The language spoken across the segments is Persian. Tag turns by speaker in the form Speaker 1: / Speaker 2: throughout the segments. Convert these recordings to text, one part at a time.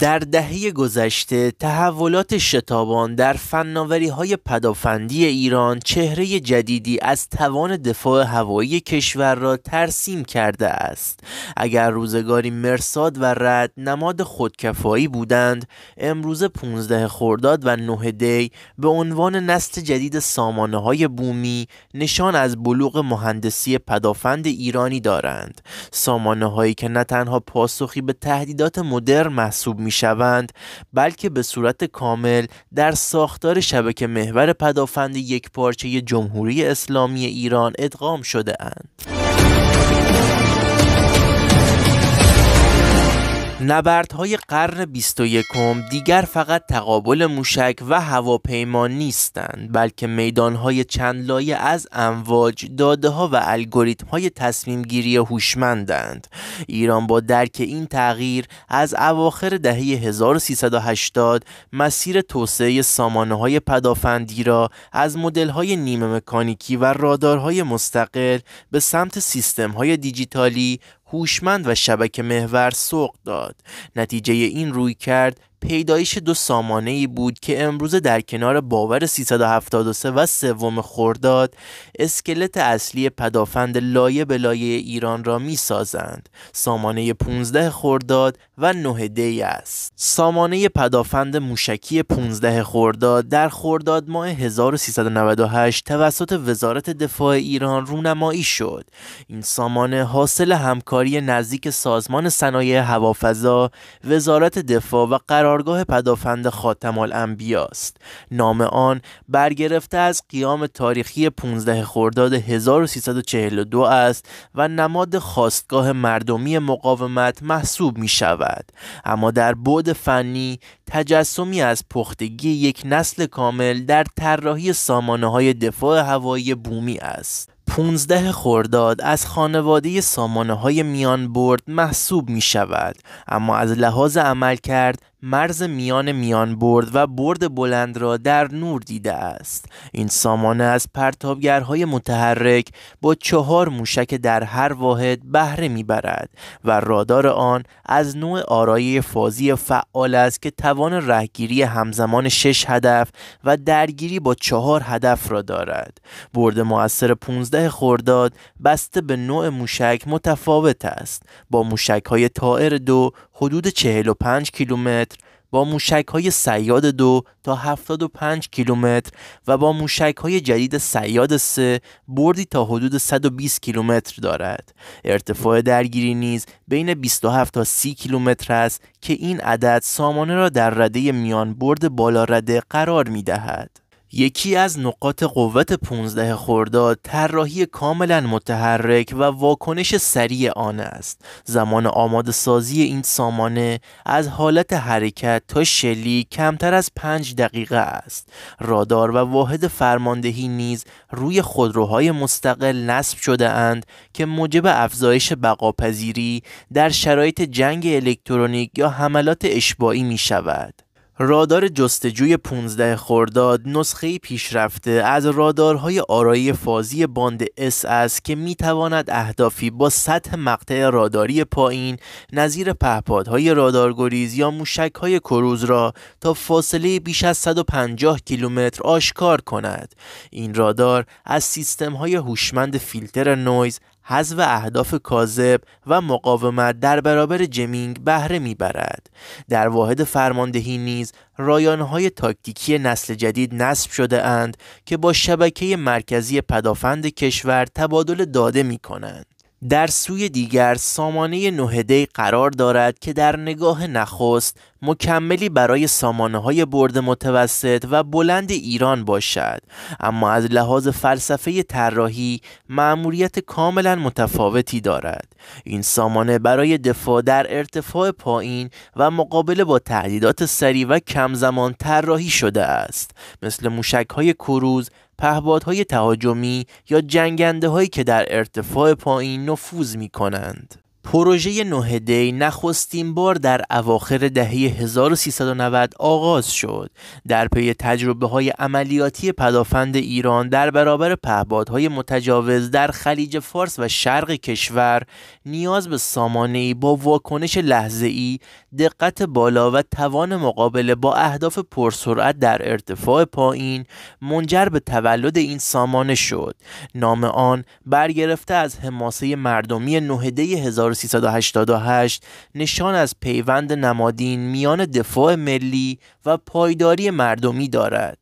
Speaker 1: در دهه گذشته تحولات شتابان در فناوری های پدافندی ایران چهره جدیدی از توان دفاع هوایی کشور را ترسیم کرده است اگر روزگاری مرساد و رد نماد خودکفایی بودند امروز 15 خرداد و 9 دی به عنوان نسل جدید سامانه های بومی نشان از بلوغ مهندسی پدافند ایرانی دارند سامانه هایی که نه تنها پاسخی به تهدیدات مدرن محسوب می شوند بلکه به صورت کامل در ساختار شبکه محور پدافند یک پارچه جمهوری اسلامی ایران ادغام شده اند. نبردهای قرن 21 دیگر فقط تقابل موشک و هواپیما نیستند بلکه میدانهای چند لایه از امواج، داده ها و الگوریتم های تصمیم گیری هوشمندند. ایران با درک این تغییر از اواخر دهه 1380 مسیر توسعه سامانه های پدافندی را از مدل های نیمه مکانیکی و رادارهای مستقل به سمت سیستم های دیجیتالی، هوشمند و شبکه محور سوق داد نتیجه این روی کرد پیدایش دو سامانه ای بود که امروز در کنار باور 373 و سوم خرداد اسکلت اصلی پدافند لایه به لایه ایران را می سازند سامانه 15 خرداد و 9 دی است سامانه پدافند موشکی 15 خورداد در خرداد ماه 1398 توسط وزارت دفاع ایران رونمایی شد این سامانه حاصل همکاری نزدیک سازمان صنایع هوافضا وزارت دفاع و قرار قرارگاه پدافند خاتم الانبیا نام آن برگرفته از قیام تاریخی 15 خرداد 1342 است و نماد خواستگاه مردمی مقاومت محسوب می شود اما در بعد فنی تجسمی از پختگی یک نسل کامل در طراحی سامانه های دفاع هوایی بومی است 15 خرداد از خانواده سامانه های میان برد محسوب می شود اما از لحاظ عمل کرد مرز میان میان برد و برد بلند را در نور دیده است این سامانه از پرتابگرهای متحرک با چهار موشک در هر واحد بهره میبرد و رادار آن از نوع آرای فازی فعال است که توان رهگیری همزمان شش هدف و درگیری با چهار هدف را دارد برد موثر 15 خورداد بسته به نوع موشک متفاوت است با موشک های تائر دو حدود 45 کیلومتر با موشک های سیاد دو تا 75 کیلومتر و با موشک های جدید سیاد سه بردی تا حدود 120 کیلومتر دارد. ارتفاع درگیری نیز بین 27 تا 30 کیلومتر است که این عدد سامانه را در رده میان برد بالا رده قرار می دهد. یکی از نقاط قوت 15 خرداد طراحی کاملا متحرک و واکنش سریع آن است زمان آماده سازی این سامانه از حالت حرکت تا شلی کمتر از 5 دقیقه است رادار و واحد فرماندهی نیز روی خودروهای مستقل نصب شده اند که موجب افزایش بقاپذیری در شرایط جنگ الکترونیک یا حملات اشباعی می شود رادار جستجوی 15 خرداد نسخه پیشرفته از رادارهای آرایی فازی باند اس است که می تواند اهدافی با سطح مقطع راداری پایین نظیر پهپادهای رادارگریز یا های کروز را تا فاصله بیش از 150 کیلومتر آشکار کند این رادار از های هوشمند فیلتر نویز حذف اهداف کاذب و مقاومت در برابر جمینگ بهره میبرد در واحد فرماندهی نیز رایانهای تاکتیکی نسل جدید نصب شده اند که با شبکه مرکزی پدافند کشور تبادل داده می کنند. در سوی دیگر سامانه نهدهی قرار دارد که در نگاه نخست مکملی برای سامانه های برد متوسط و بلند ایران باشد اما از لحاظ فلسفه طراحی معموریت کاملا متفاوتی دارد این سامانه برای دفاع در ارتفاع پایین و مقابله با تهدیدات سری و کم زمان طراحی شده است مثل موشک های کروز پهبادهای تهاجمی یا جنگنده هایی که در ارتفاع پایین نفوذ می کنند. پروژه نه دی نخستین بار در اواخر دهه 1390 آغاز شد در پی تجربه های عملیاتی پدافند ایران در برابر پهبادهای متجاوز در خلیج فارس و شرق کشور نیاز به سامانه با واکنش لحظه ای دقت بالا و توان مقابله با اهداف پرسرعت در ارتفاع پایین منجر به تولد این سامانه شد نام آن برگرفته از حماسه مردمی نهده 1390 1388 نشان از پیوند نمادین میان دفاع ملی و پایداری مردمی دارد.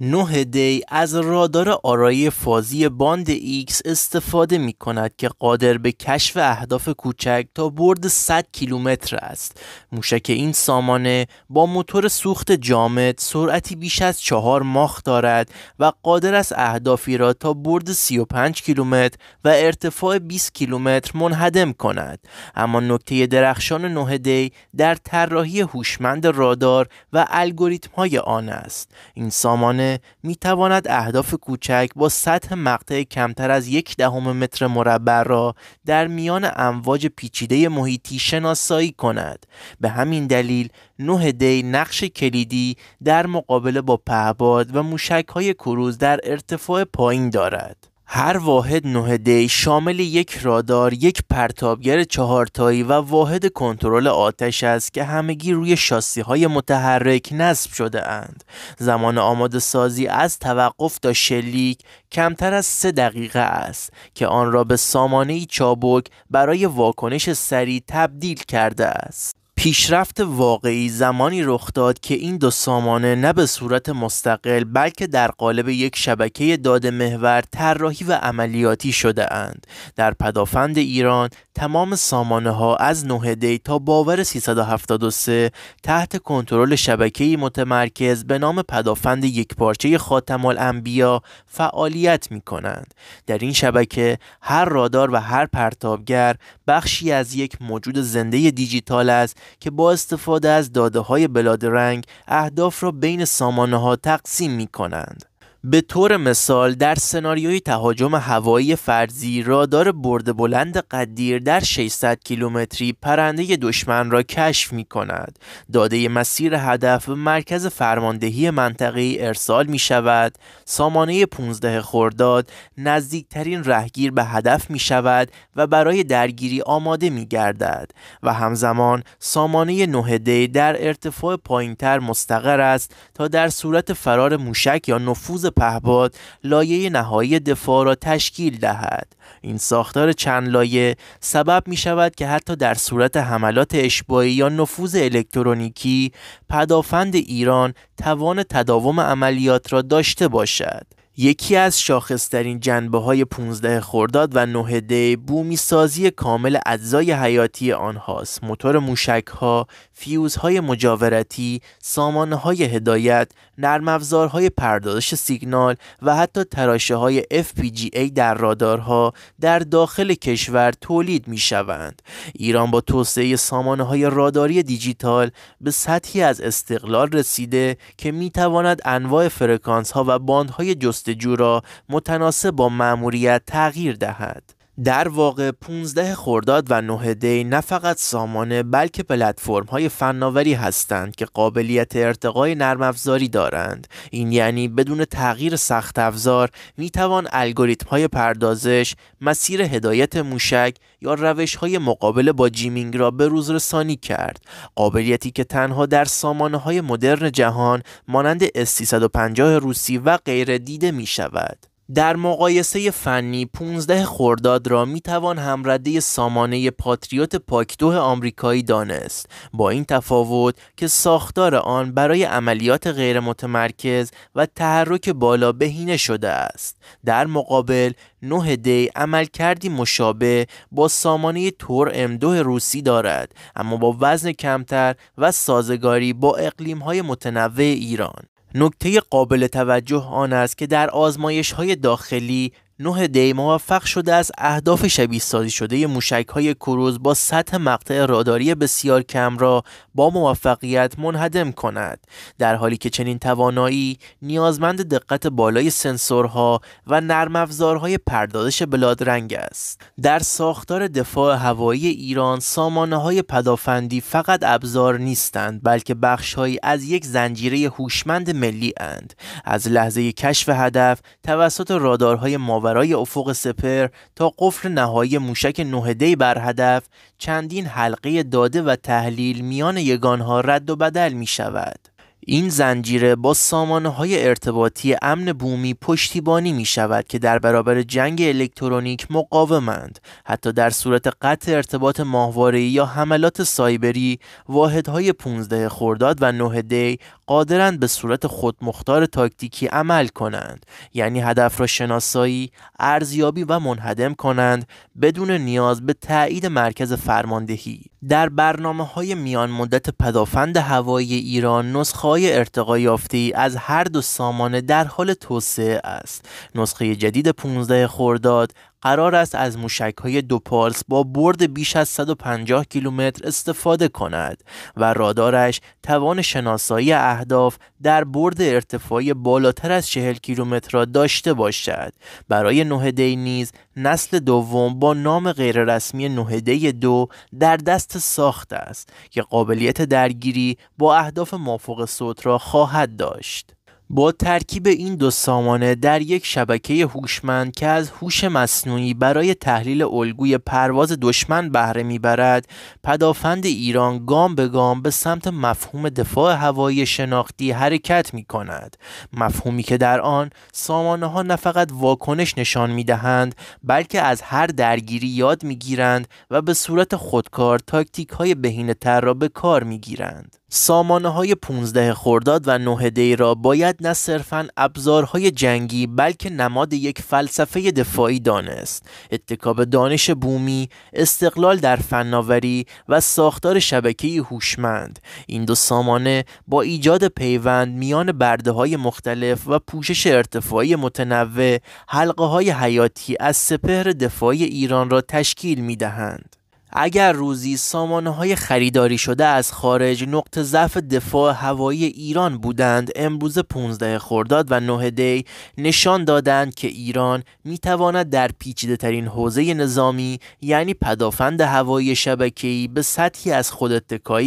Speaker 1: نوه دی از رادار آرایی فازی باند ایکس استفاده می کند که قادر به کشف اهداف کوچک تا برد 100 کیلومتر است. موشک این سامانه با موتور سوخت جامد سرعتی بیش از چهار ماخ دارد و قادر است اهدافی را تا برد 35 کیلومتر و ارتفاع 20 کیلومتر منهدم کند. اما نکته درخشان نوه دی در طراحی هوشمند رادار و الگوریتم های آن است. این سامانه میتواند اهداف کوچک با سطح مقطع کمتر از یک دهم متر مربع را در میان امواج پیچیده محیطی شناسایی کند به همین دلیل نوه دی نقش کلیدی در مقابله با پهباد و موشک های کروز در ارتفاع پایین دارد هر واحد نه دی شامل یک رادار، یک پرتابگر چهارتایی و واحد کنترل آتش است که همگی روی شاسی های متحرک نصب شده اند. زمان آماده سازی از توقف تا شلیک کمتر از سه دقیقه است که آن را به سامانه چابک برای واکنش سریع تبدیل کرده است. پیشرفت واقعی زمانی رخ داد که این دو سامانه نه به صورت مستقل بلکه در قالب یک شبکه داده محور طراحی و عملیاتی شده اند. در پدافند ایران تمام سامانه ها از نوه دی تا باور 373 تحت کنترل شبکه متمرکز به نام پدافند یک پارچه خاتم الانبیا فعالیت می کنند. در این شبکه هر رادار و هر پرتابگر بخشی از یک موجود زنده دیجیتال است که با استفاده از داده های بلاد رنگ اهداف را بین سامانه ها تقسیم می کنند. به طور مثال در سناریوی تهاجم هوایی فرضی رادار برد بلند قدیر در 600 کیلومتری پرنده دشمن را کشف می کند. داده مسیر هدف به مرکز فرماندهی منطقه ارسال می شود. سامانه 15 خورداد نزدیکترین رهگیر به هدف می شود و برای درگیری آماده می گردد و همزمان سامانه 9 دی در ارتفاع پایینتر مستقر است تا در صورت فرار موشک یا نفوذ پهباد لایه نهایی دفاع را تشکیل دهد این ساختار چند لایه سبب می شود که حتی در صورت حملات اشباعی یا نفوذ الکترونیکی پدافند ایران توان تداوم عملیات را داشته باشد یکی از شاخصترین جنبه های 15 خرداد و 9 دی بومی سازی کامل اجزای حیاتی آنهاست موتور موشک ها فیوزهای مجاورتی، سامانهای هدایت، نرمافزارهای پردازش سیگنال و حتی تراشه های FPGA در رادارها در داخل کشور تولید می شوند. ایران با توسعه های راداری دیجیتال به سطحی از استقلال رسیده که می تواند انواع فرکانس ها و باندهای جستجو را متناسب با مأموریت تغییر دهد. در واقع 15 خرداد و 9 دی نه فقط سامانه بلکه پلتفرم های فناوری هستند که قابلیت ارتقای نرم افزاری دارند این یعنی بدون تغییر سخت افزار می توان الگوریتم های پردازش مسیر هدایت موشک یا روش های مقابله با جیمینگ را به روز رسانی کرد قابلیتی که تنها در سامانه های مدرن جهان مانند S350 روسی و غیره دیده می شود در مقایسه فنی 15 خرداد را می توان همرده سامانه پاتریوت پاکدوه آمریکایی دانست با این تفاوت که ساختار آن برای عملیات غیر متمرکز و تحرک بالا بهینه شده است در مقابل 9 دی عمل کردی مشابه با سامانه تور ام 2 روسی دارد اما با وزن کمتر و سازگاری با اقلیم های متنوع ایران نکته قابل توجه آن است که در آزمایش های داخلی 9 دی موفق شده از اهداف شبیه سازی شده موشک های کروز با سطح مقطع راداری بسیار کم را با موفقیت منهدم کند در حالی که چنین توانایی نیازمند دقت بالای سنسورها و نرم افزارهای پردازش بلادرنگ است در ساختار دفاع هوایی ایران سامانه های پدافندی فقط ابزار نیستند بلکه بخشهایی از یک زنجیره هوشمند ملی اند از لحظه کشف هدف توسط رادارهای ماور برای افق سپر تا قفل نهایی موشک نهدهی بر هدف چندین حلقه داده و تحلیل میان یگانها رد و بدل می شود. این زنجیره با سامانه های ارتباطی امن بومی پشتیبانی می شود که در برابر جنگ الکترونیک مقاومند حتی در صورت قطع ارتباط ماهواره یا حملات سایبری واحدهای 15 خرداد و 9 دی قادرند به صورت خودمختار تاکتیکی عمل کنند یعنی هدف را شناسایی ارزیابی و منهدم کنند بدون نیاز به تأیید مرکز فرماندهی در برنامه های میان مدت پدافند هوایی ایران نسخه های ارتقا یافته از هر دو سامانه در حال توسعه است نسخه جدید 15 خرداد قرار است از موشک های دو با برد بیش از 150 کیلومتر استفاده کند و رادارش توان شناسایی اهداف در برد ارتفاعی بالاتر از 40 کیلومتر را داشته باشد برای نوهده نیز نسل دوم با نام غیررسمی نوهده دو در دست ساخت است که قابلیت درگیری با اهداف مافوق صوت را خواهد داشت با ترکیب این دو سامانه در یک شبکه هوشمند که از هوش مصنوعی برای تحلیل الگوی پرواز دشمن بهره میبرد پدافند ایران گام به گام به سمت مفهوم دفاع هوایی شناختی حرکت می کند مفهومی که در آن سامانه ها نه فقط واکنش نشان می دهند بلکه از هر درگیری یاد می گیرند و به صورت خودکار تاکتیک های بهینه تر را به کار می گیرند سامانه های 15 خرداد و 9 دی را باید نه صرفا ابزارهای جنگی بلکه نماد یک فلسفه دفاعی دانست اتکاب دانش بومی استقلال در فناوری و ساختار شبکه هوشمند این دو سامانه با ایجاد پیوند میان برده های مختلف و پوشش ارتفاعی متنوع حلقه های حیاتی از سپهر دفاعی ایران را تشکیل می دهند. اگر روزی سامانه خریداری شده از خارج نقط ضعف دفاع هوایی ایران بودند امروز 15 خرداد و 9 دی نشان دادند که ایران میتواند در پیچیده ترین حوزه نظامی یعنی پدافند هوایی شبکه‌ای به سطحی از خود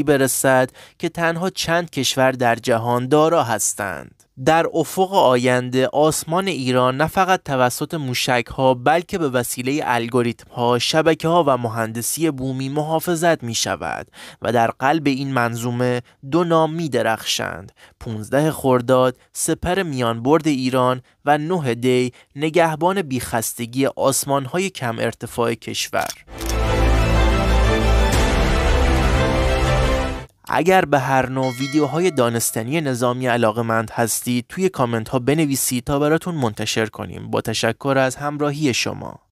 Speaker 1: برسد که تنها چند کشور در جهان دارا هستند در افق آینده آسمان ایران نه فقط توسط موشک ها بلکه به وسیله الگوریتم ها شبکه ها و مهندسی بومی محافظت می شود و در قلب این منظومه دو نام می درخشند 15 خرداد سپر برد ایران و 9 دی نگهبان بیخستگی آسمان های کم ارتفاع کشور اگر به هر نوع ویدیوهای دانستنی نظامی مند هستید توی کامنت ها بنویسید تا براتون منتشر کنیم با تشکر از همراهی شما